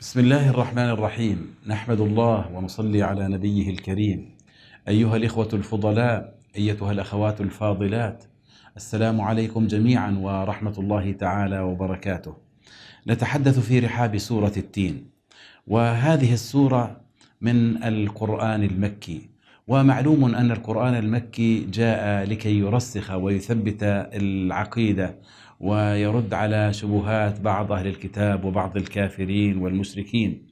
بسم الله الرحمن الرحيم نحمد الله ونصلي على نبيه الكريم ايها الاخوه الفضلاء ايتها الاخوات الفاضلات السلام عليكم جميعا ورحمه الله تعالى وبركاته نتحدث في رحاب سوره التين وهذه السوره من القران المكي ومعلوم ان القران المكي جاء لكي يرسخ ويثبت العقيده ويرد على شبهات بعض أهل الكتاب وبعض الكافرين والمشركين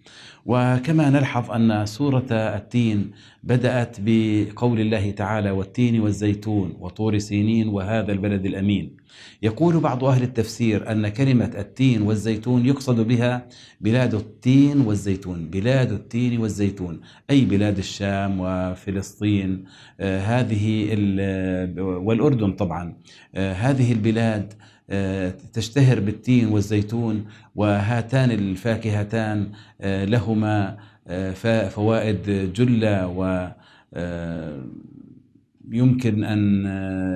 وكما نلحظ أن سورة التين بدأت بقول الله تعالى والتين والزيتون وطور سينين وهذا البلد الأمين يقول بعض أهل التفسير أن كلمة التين والزيتون يقصد بها بلاد التين والزيتون بلاد التين والزيتون أي بلاد الشام وفلسطين آه، هذه والأردن طبعا آه، هذه البلاد آه، تشتهر بالتين والزيتون وهاتان الفاكهتان آه، لهما آه، فوائد جلة و يمكن أن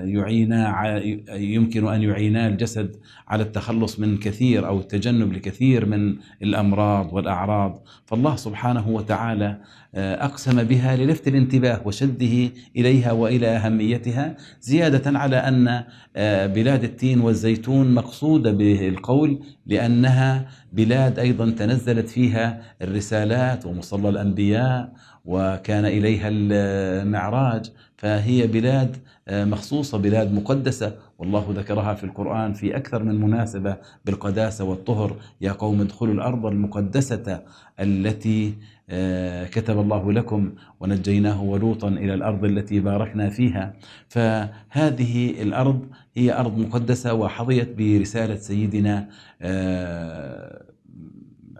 يعينا يمكن أن يعينا الجسد على التخلص من كثير أو التجنب لكثير من الأمراض والأعراض فالله سبحانه وتعالى آه، أقسم بها للفت الانتباه وشده إليها وإلى أهميتها زيادة على أن آه، بلاد التين والزيتون مقصودة بالقول لأنها بلاد أيضا تنزلت فيها الرسالات ومصلى الأنبياء وكان إليها المعراج فهي بلاد آه، مخصوصة بلاد مقدسة والله ذكرها في القرآن في أكثر من مناسبة بالقداسة والطهر يا قوم ادخلوا الأرض المقدسة التي آه، كتب الله لكم ونجيناه ولوطا إلى الأرض التي باركنا فيها فهذه الأرض هي أرض مقدسة وحظيت برسالة سيدنا آه،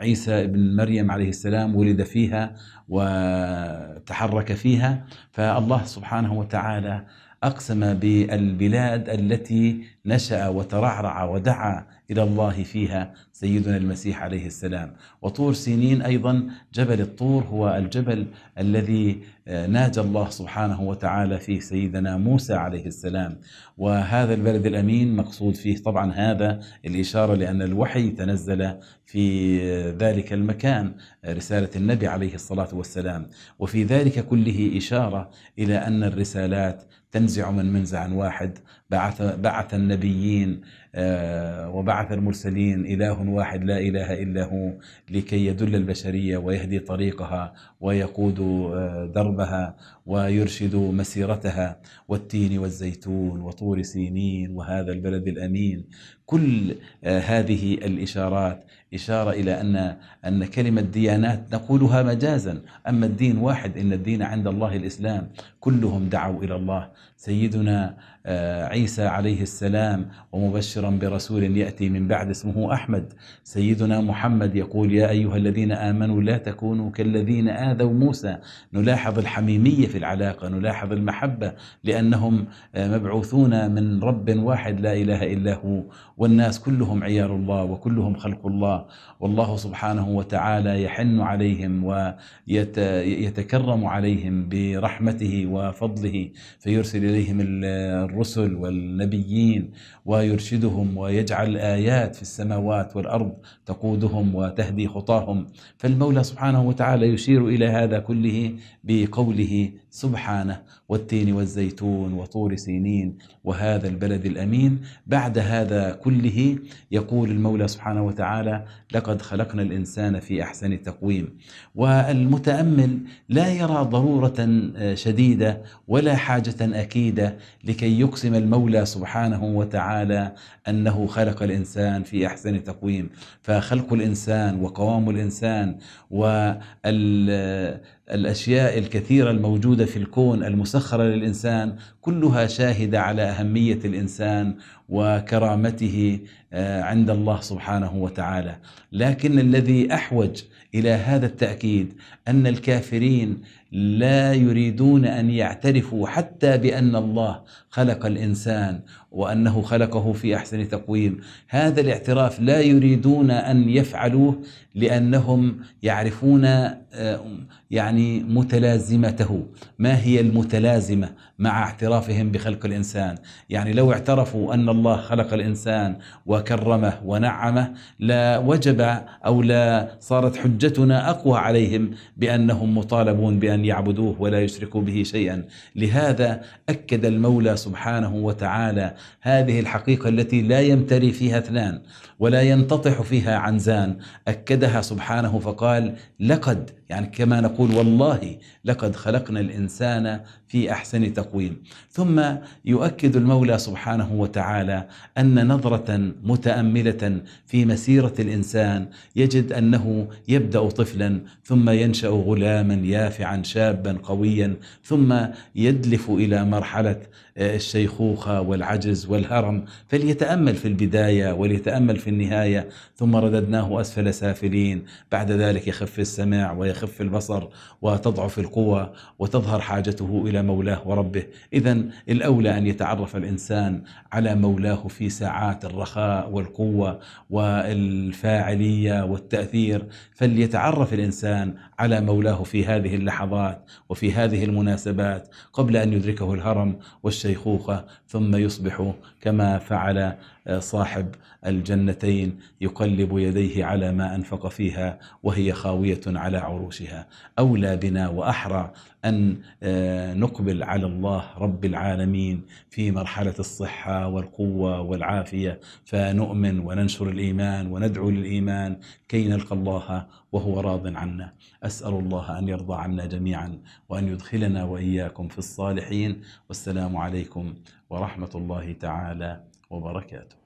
عيسى ابن مريم عليه السلام ولد فيها وتحرك فيها فالله سبحانه وتعالى اقسم بالبلاد التي نشأ وترعرع ودعا إلى الله فيها سيدنا المسيح عليه السلام وطور سينين أيضا جبل الطور هو الجبل الذي آه، ناجى الله سبحانه وتعالى فيه سيدنا موسى عليه السلام وهذا البلد الأمين مقصود فيه طبعا هذا الإشارة لأن الوحي تنزل في آه، ذلك المكان آه، رسالة النبي عليه الصلاة والسلام وفي ذلك كله إشارة إلى أن الرسالات تنزع من منزع واحد بعث بعث النبيين آه، وبعث المرسلين إله واحد لا إله إلا هو لكي يدل البشرية ويهدي طريقها ويقود آه، دربها ويرشد مسيرتها والتين والزيتون وطور سينين وهذا البلد الأمين كل آه، هذه الإشارات إشارة إلى أن أن كلمة ديانات نقولها مجازا أما الدين واحد إن الدين عند الله الإسلام كلهم دعوا إلى الله سيدنا عيسى عيسى عليه السلام ومبشرا برسول يأتي من بعد اسمه أحمد سيدنا محمد يقول يا أيها الذين آمنوا لا تكونوا كالذين آذوا موسى نلاحظ الحميمية في العلاقة نلاحظ المحبة لأنهم مبعوثون من رب واحد لا إله إلا هو والناس كلهم عيال الله وكلهم خلق الله والله سبحانه وتعالى يحن عليهم ويتكرم عليهم برحمته وفضله فيرسل إليهم الرسل والنبيين ويرشدهم ويجعل آيات في السماوات والأرض تقودهم وتهدي خطاهم فالمولى سبحانه وتعالى يشير إلى هذا كله بقوله سبحانه والتين والزيتون وطور سينين وهذا البلد الامين بعد هذا كله يقول المولى سبحانه وتعالى لقد خلقنا الانسان في احسن تقويم والمتامل لا يرى ضروره آه، شديده ولا حاجه اكيده لكي يقسم المولى سبحانه وتعالى انه خلق الانسان في احسن تقويم فخلق الانسان وقوام الانسان وال آه، الاشياء الكثيره الموجوده في الكون المسخره للانسان كلها شاهده على اهميه الانسان وكرامته آه، عند الله سبحانه وتعالى لكن الذي احوج الى هذا التاكيد ان الكافرين لا يريدون ان يعترفوا حتى بان الله خلق الانسان وانه خلقه في احسن تقويم هذا الاعتراف لا يريدون ان يفعلوه لانهم يعرفون آه، يعني متلازمته ما هي المتلازمه مع اعترافهم بخلق الانسان يعني لو اعترفوا ان الله خلق الانسان و وكرمه ونعمه لا وجب أو لا صارت حجتنا أقوى عليهم بأنهم مطالبون بأن يعبدوه ولا يشركوا به شيئا لهذا أكد المولى سبحانه وتعالى هذه الحقيقة التي لا يمتري فيها اثنان ولا ينتطح فيها عنزان أكدها سبحانه فقال لقد يعني كما نقول والله لقد خلقنا الانسان في احسن تقويم ثم يؤكد المولى سبحانه وتعالى ان نظره متامله في مسيره الانسان يجد انه يبدا طفلا ثم ينشا غلاما يافعا شابا قويا ثم يدلف الى مرحله الشيخوخة والعجز والهرم فليتأمل في البداية وليتأمل في النهاية ثم رددناه أسفل سافلين بعد ذلك يخف السماع ويخف البصر وتضعف القوى وتظهر حاجته إلى مولاه وربه إذا الأولى أن يتعرف الإنسان على مولاه في ساعات الرخاء والقوة والفاعلية والتأثير فليتعرف الإنسان على مولاه في هذه اللحظات وفي هذه المناسبات قبل أن يدركه الهرم والشيخ الشيخوخة ثم يصبح كما فعل صاحب الجنتين يقلب يديه على ما أنفق فيها وهي خاوية على عروشها أولى بنا وأحرى أن آه، نقبل على الله رب العالمين في مرحلة الصحة والقوة والعافية فنؤمن وننشر الإيمان وندعو للإيمان كي نلقى الله وهو راض عنا أسأل الله أن يرضى عنا جميعا وأن يدخلنا وإياكم في الصالحين والسلام عليكم ورحمة الله تعالى وبركاته